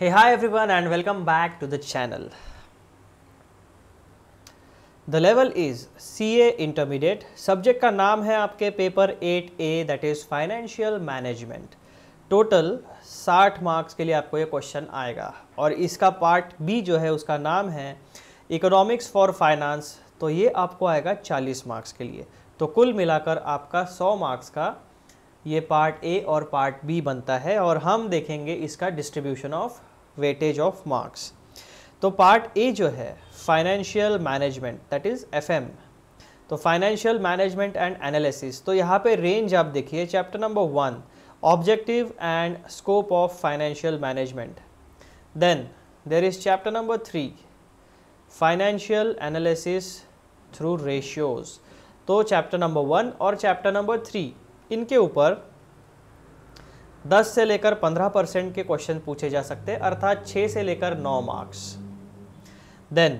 Hey hi everyone and welcome back to the channel the level is C A intermediate subject का नाम है आपके paper eight A that is financial management total साठ marks के लिए आपको ये क्वेश्चन आएगा और इसका पार्ट बी जो है उसका नाम है इकोनॉमिक्स फॉर फाइनेंस तो ये आपको आएगा चालीस मार्क्स के लिए तो कुल मिलाकर आपका सौ मार्क्स का ये पार्ट ए और पार्ट बी बनता है और हम देखेंगे इसका distribution of weightage of marks तो पार्ट ए जो है financial management that is FM तो फाइनेंशियल मैनेजमेंट एंड एनालिसिस तो यहाँ पे रेंज आप देखिए chapter number one objective and scope of financial management then there is chapter number three financial analysis through ratios तो chapter number one और chapter number three इनके ऊपर दस से लेकर पंद्रह परसेंट के क्वेश्चन पूछे जा सकते हैं अर्थात छः से लेकर नौ मार्क्स देन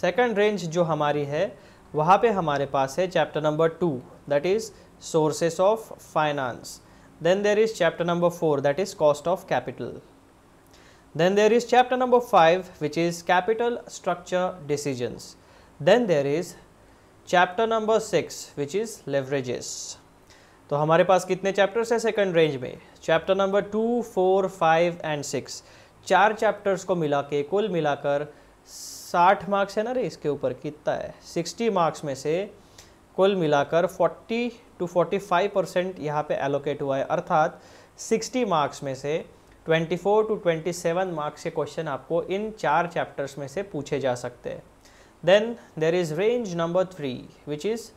सेकंड रेंज जो हमारी है वहाँ पे हमारे पास है chapter number two that is sources of finance then there is chapter number four that is cost of capital then there is chapter number five which is capital structure decisions then there is chapter number six which is leverages तो हमारे पास कितने chapters है second range में chapter number two four five and six चार chapters को मिला के कुल मिलाकर साठ मार्क्स है ना रे इसके ऊपर कितना है सिक्सटी मार्क्स में से कुल मिलाकर forty to forty five percent यहाँ पर एलोकेट हुआ है अर्थात सिक्सटी मार्क्स में से twenty four to twenty seven marks के क्वेश्चन आपको इन चार चैप्टर्स में से पूछे जा सकते हैं then there is range number three which is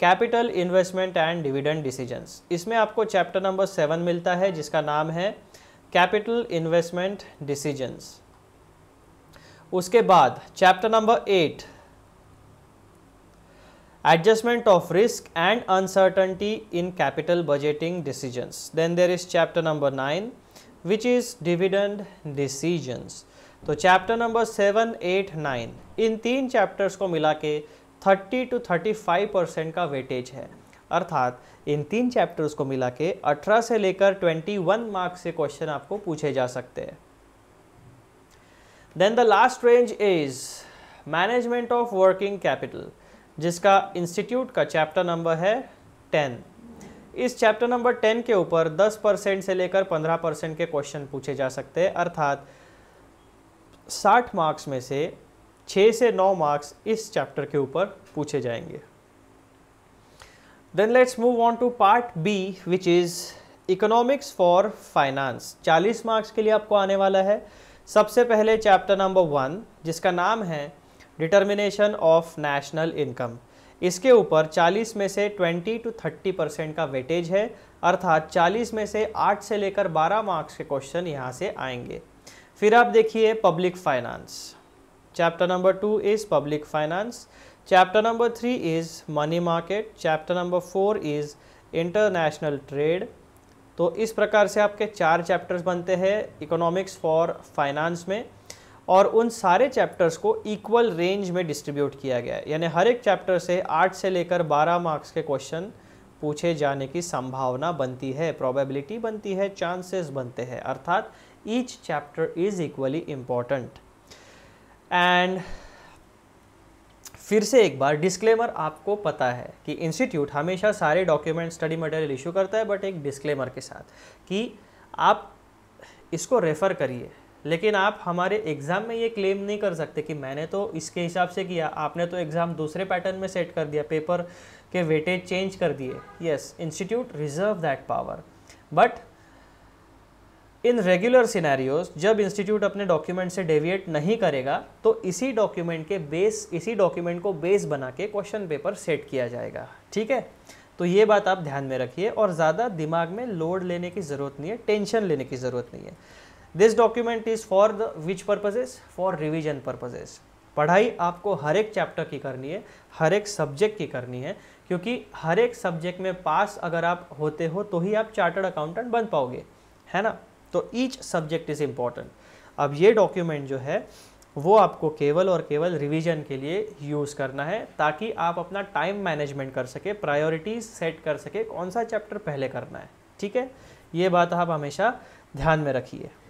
capital investment and dividend decisions इसमें आपको चैप्टर नंबर सेवन मिलता है जिसका नाम है कैपिटल इन्वेस्टमेंट डिसीजंस उसके बाद chapter number eight adjustment of risk and uncertainty in capital budgeting decisions then there is chapter number nine which is dividend decisions तो chapter number seven eight nine इन तीन चैप्टर्स को मिला के 30 to 35 percent का weightage है अर्थात इन तीन चैप्टर्स को मिला के अठारह से लेकर 21 मार्क्स से क्वेश्चन आपको पूछे जा सकते हैं then the last range is management of working capital जिसका इंस्टीट्यूट का चैप्टर नंबर है टेन इस चैप्टर नंबर टेन के ऊपर दस परसेंट से लेकर पंद्रह परसेंट के क्वेश्चन पूछे जा सकते हैं अर्थात साठ मार्क्स में से छः से नौ मार्क्स इस चैप्टर के ऊपर पूछे जाएंगे then let's move on to part B which is economics for finance 40 marks के लिए आपको आने वाला है सबसे पहले चैप्टर नंबर वन जिसका नाम है डिटर्मिनेशन ऑफ नेशनल इनकम इसके ऊपर 40 में से 20 टू 30 परसेंट का वेटेज है अर्थात 40 में से 8 से लेकर 12 मार्क्स के क्वेश्चन यहाँ से आएंगे फिर आप देखिए public finance Chapter number 2 is Public Finance. Chapter number 3 is Money Market. Chapter number 4 is International Trade. तो इस प्रकार से आपके चार चैप्टर्स बनते हैं इकोनॉमिक्स फॉर फाइनेंस में और उन सारे चैप्टर्स को इक्वल रेंज में डिस्ट्रीब्यूट किया गया है यानी हर एक चैप्टर से आठ से लेकर बारह मार्क्स के क्वेश्चन पूछे जाने की संभावना बनती है प्रोबेबिलिटी बनती है चांसेस बनते हैं अर्थात each chapter is equally important and फिर से एक बार डिस्क्लेमर आपको पता है कि इंस्टीट्यूट हमेशा सारे डॉक्यूमेंट स्टडी मटेरियल इशू करता है बट एक डिस्क्लेमर के साथ कि आप इसको रेफ़र करिए लेकिन आप हमारे एग्ज़ाम में ये क्लेम नहीं कर सकते कि मैंने तो इसके हिसाब से किया आपने तो एग्ज़ाम दूसरे पैटर्न में सेट कर दिया पेपर के वेटेज चेंज कर दिए yes institute reserve that power but in regular scenarios जब इंस्टीट्यूट अपने डॉक्यूमेंट से डेविएट नहीं करेगा तो इसी डॉक्यूमेंट के बेस इसी डॉक्यूमेंट को बेस बना के क्वेश्चन पेपर सेट किया जाएगा ठीक है तो ये बात आप ध्यान में रखिए और ज़्यादा दिमाग में लोड लेने की ज़रूरत नहीं है टेंशन लेने की ज़रूरत नहीं है this document is for the which purposes for revision purposes पढ़ाई आपको हर एक चैप्टर की करनी है हर एक सब्जेक्ट की करनी है क्योंकि हर एक सब्जेक्ट में पास अगर आप होते हो तो ही आप चार्टर्ड अकाउंटेंट बन पाओगे है ना तो ईच सब्जेक्ट इज़ इम्पॉर्टेंट अब ये डॉक्यूमेंट जो है वो आपको केवल और केवल रिवीजन के लिए यूज़ करना है ताकि आप अपना टाइम मैनेजमेंट कर सके प्रायोरिटीज सेट कर सके कौन सा चैप्टर पहले करना है ठीक है ये बात आप हमेशा ध्यान में रखिए